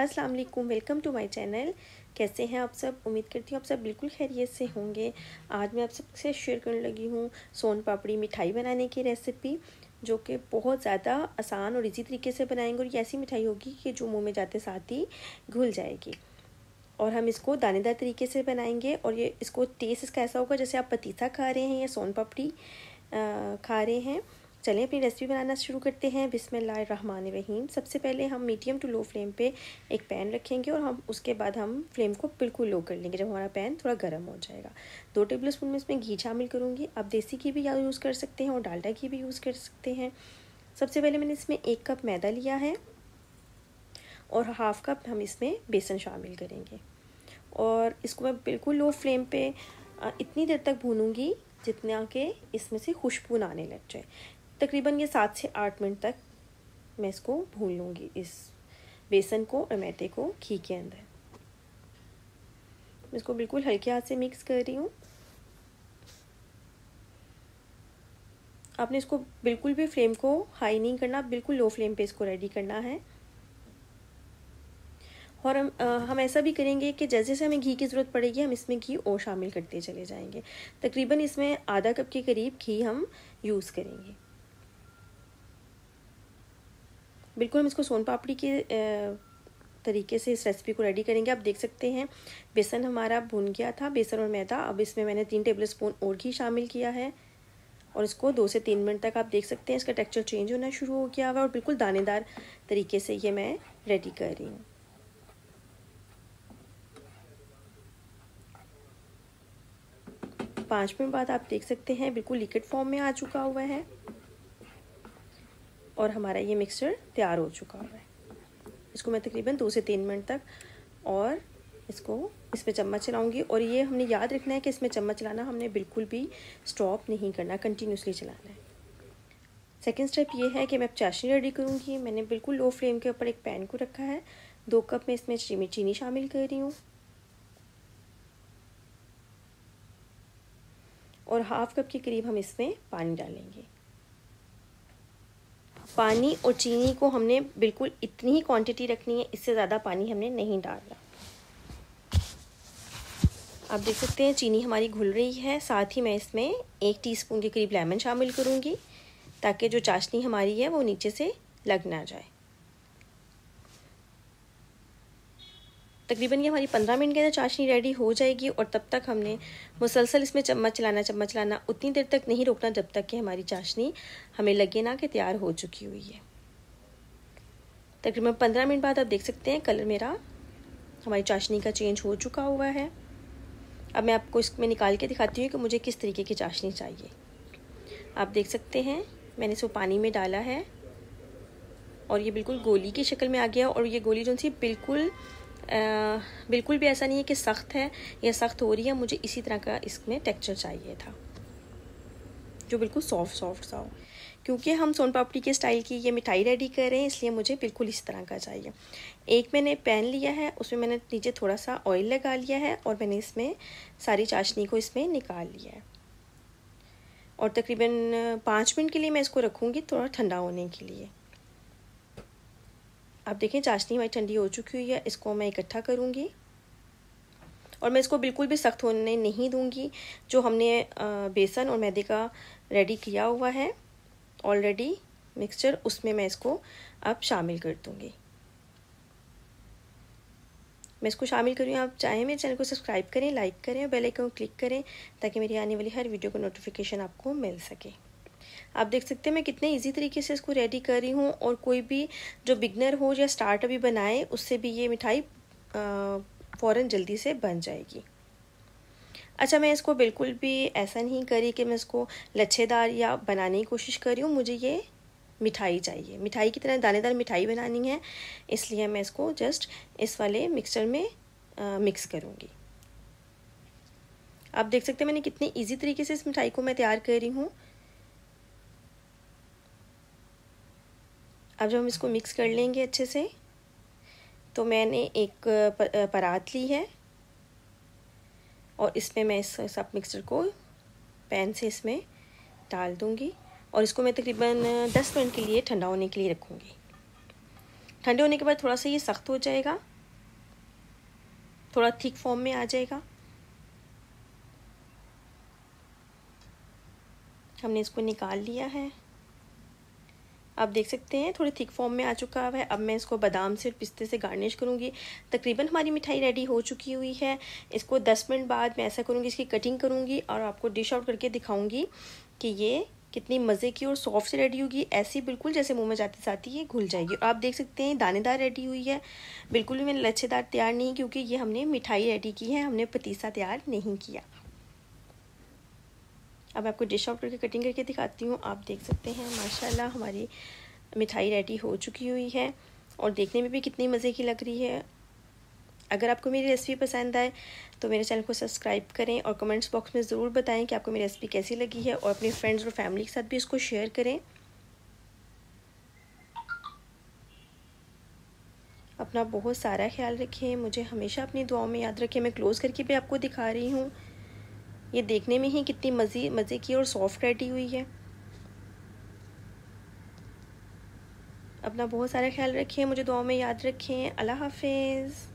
अस्सलाम वालेकुम welcome to my channel कैसे हैं आप सब उम्मीद करती हूँ आप सब बिल्कुल खैरियत से होंगे आज मैं आप सबसे शेयर करने लगी हूँ सोन पापड़ी मिठाई बनाने की रेसिपी जो कि बहुत ज़्यादा आसान और इजी तरीके से बनाएंगे और ये ऐसी मिठाई होगी कि जो मुंह में जाते साथ ही घुल जाएगी और हम इसको दानेदार तरीके से बनाएंगे और ये इसको टेस्ट इसका ऐसा होगा जैसे आप पतीसा खा रहे हैं या सोन पापड़ी खा रहे हैं चलें अपनी रेसिपी बनाना शुरू करते हैं रहीम सबसे पहले हम मीडियम टू लो फ्लेम पे एक पैन रखेंगे और हम उसके बाद हम फ्लेम को बिल्कुल लो कर लेंगे जब हमारा पैन थोड़ा गर्म हो जाएगा दो टेबल स्पून में इसमें घी शामिल करूँगी आप देसी घी भी यूज़ कर सकते हैं और डालडा घी भी यूज़ कर सकते हैं सबसे पहले मैंने इसमें एक कप मैदा लिया है और हाफ़ कप हम इसमें बेसन शामिल करेंगे और इसको मैं बिल्कुल लो फ्लेम पे इतनी देर तक भूनूंगी जितना कि इसमें से खुशबू आने लग जाए तकरीबन ये सात से आठ मिनट तक मैं इसको भून लूँगी इस बेसन को और मैदे को घी के अंदर मैं इसको बिल्कुल हल्के हाथ से मिक्स कर रही हूँ आपने इसको बिल्कुल भी फ्लेम को हाई नहीं करना बिल्कुल लो फ्लेम पे इसको रेडी करना है और हम आ, हम ऐसा भी करेंगे कि जैसे जैसे हमें घी की ज़रूरत पड़ेगी हम इसमें घी और शामिल करते चले जाएंगे तकरीबन इसमें आधा कप के करीब घी हम यूज़ करेंगे बिल्कुल हम इसको सोन पापड़ी के तरीके से इस रेसिपी को रेडी करेंगे आप देख सकते हैं बेसन हमारा भुन गया था बेसन और मैदा अब इसमें मैंने तीन टेबल स्पून और घी शामिल किया है और इसको दो से तीन मिनट तक आप देख सकते हैं इसका टेक्सचर चेंज होना शुरू हो गया हुआ और बिल्कुल दानेदार तरीके से ये मैं रेडी कर रही हूँ पाँच मिनट बाद आप देख सकते हैं बिल्कुल लिक्विड फॉर्म में आ चुका हुआ है और हमारा ये मिक्सचर तैयार हो चुका है इसको मैं तकरीबन दो से तीन मिनट तक और इसको इसमें चम्मच चलाऊंगी और ये हमने याद रखना है कि इसमें चम्मच चलाना हमने बिल्कुल भी स्टॉप नहीं करना कंटिन्यूसली चलाना है सेकेंड स्टेप ये है कि मैं अब चाशनी रेडी करूँगी मैंने बिल्कुल लो फ्लेम के ऊपर एक पैन को रखा है दो कप में इसमें चीनी चीनी शामिल कर रही हूँ और हाफ कप के करीब हम इसमें पानी डालेंगे पानी और चीनी को हमने बिल्कुल इतनी ही क्वांटिटी रखनी है इससे ज़्यादा पानी हमने नहीं डालना आप देख सकते हैं चीनी हमारी घुल रही है साथ ही मैं इसमें एक टीस्पून के करीब लेमन शामिल करूँगी ताकि जो चाशनी हमारी है वो नीचे से लग ना जाए तकरीबन ये हमारी पंद्रह मिनट के अंदर चाशनी रेडी हो जाएगी और तब तक हमने मुसलसल इसमें चम्मच चलाना चम्मच चलाना उतनी देर तक नहीं रोकना जब तक कि हमारी चाशनी हमें लगे ना कि तैयार हो चुकी हुई है तकरीबन पंद्रह मिनट बाद आप देख सकते हैं कलर मेरा हमारी चाशनी का चेंज हो चुका हुआ है अब मैं आपको इसमें निकाल के दिखाती हूँ कि मुझे किस तरीके की चाशनी चाहिए आप देख सकते हैं मैंने इसको पानी में डाला है और ये बिल्कुल गोली की शक्ल में आ गया और ये गोली जो सी बिल्कुल बिल्कुल भी ऐसा नहीं है कि सख्त है या सख्त हो रही है मुझे इसी तरह का इसमें टेक्सचर चाहिए था जो बिल्कुल सॉफ्ट सॉफ्ट सा हो क्योंकि हम सोन पापड़ी के स्टाइल की ये मिठाई रेडी कर रहे हैं इसलिए मुझे बिल्कुल इस तरह का चाहिए एक मैंने पैन लिया है उसमें मैंने नीचे थोड़ा सा ऑयल लगा लिया है और मैंने इसमें सारी चाशनी को इसमें निकाल लिया है और तकरीबन पाँच मिनट के लिए मैं इसको रखूँगी थोड़ा ठंडा होने के लिए आप देखें चाशनी हमारी ठंडी हो चुकी हुई है इसको मैं इकट्ठा करूँगी और मैं इसको बिल्कुल भी सख्त होने नहीं दूँगी जो हमने बेसन और मैदे का रेडी किया हुआ है ऑलरेडी मिक्सचर उसमें मैं इसको अब शामिल कर दूँगी मैं इसको शामिल करूँ आप चाहें मेरे चैनल को सब्सक्राइब करें लाइक करें और बेल आइकन क्लिक करें ताकि मेरी आने वाली हर वीडियो का नोटिफिकेशन आपको मिल सके आप देख सकते हैं मैं कितने इजी तरीके से इसको रेडी कर रही हूँ और कोई भी जो बिगनर हो या स्टार्ट अभी बनाए उससे भी ये मिठाई फ़ौरन जल्दी से बन जाएगी अच्छा मैं इसको बिल्कुल भी ऐसा नहीं करी कि मैं इसको लच्छेदार या बनाने की कोशिश कर रही हूँ मुझे ये मिठाई चाहिए मिठाई की तरह दानेदार मिठाई बनानी है इसलिए मैं इसको जस्ट इस वाले मिक्सचर में आ, मिक्स करूँगी आप देख सकते हैं मैंने कितने इजी तरीके से इस मिठाई को मैं तैयार कर रही हूँ अब जब हम इसको मिक्स कर लेंगे अच्छे से तो मैंने एक परात ली है और इसमें मैं इस सब मिक्सचर को पैन से इसमें डाल दूँगी और इसको मैं तकरीबन दस मिनट के लिए ठंडा होने के लिए रखूँगी ठंडे होने के बाद थोड़ा सा ये सख्त हो जाएगा थोड़ा थिक फॉर्म में आ जाएगा हमने इसको निकाल लिया है आप देख सकते हैं थोड़े थिक फॉर्म में आ चुका है अब मैं इसको बादाम से और पिस्ते से गार्निश करूँगी तकरीबन हमारी मिठाई रेडी हो चुकी हुई है इसको 10 मिनट बाद मैं ऐसा करूँगी इसकी कटिंग करूँगी और आपको डिश आउट करके दिखाऊँगी कि ये कितनी मज़े की और सॉफ्ट से रेडी होगी ऐसी बिल्कुल जैसे मुँह में जाती जाती ये घुल जाएगी और आप देख सकते हैं दानेदार रेडी हुई है बिल्कुल भी मैंने लच्छेदार तैयार नहीं क्योंकि ये हमने मिठाई रेडी की है हमने पतीसा तैयार नहीं किया अब आपको डिश आउट करके कटिंग करके दिखाती हूँ आप देख सकते हैं माशाल्लाह हमारी मिठाई रेडी हो चुकी हुई है और देखने में भी कितनी मज़े की लग रही है अगर आपको मेरी रेसिपी पसंद आए तो मेरे चैनल को सब्सक्राइब करें और कमेंट्स बॉक्स में ज़रूर बताएं कि आपको मेरी रेसिपी कैसी लगी है और अपने फ्रेंड्स और फैमिली के साथ भी इसको शेयर करें अपना बहुत सारा ख्याल रखें मुझे हमेशा अपनी दुआओं में याद रखें मैं क्लोज़ करके भी आपको दिखा रही हूँ ये देखने में ही कितनी मज़े मज़े की और सॉफ्ट रेडी हुई है अपना बहुत सारा ख्याल रखें मुझे दुआ में याद रखें अल्लाह हाफिज़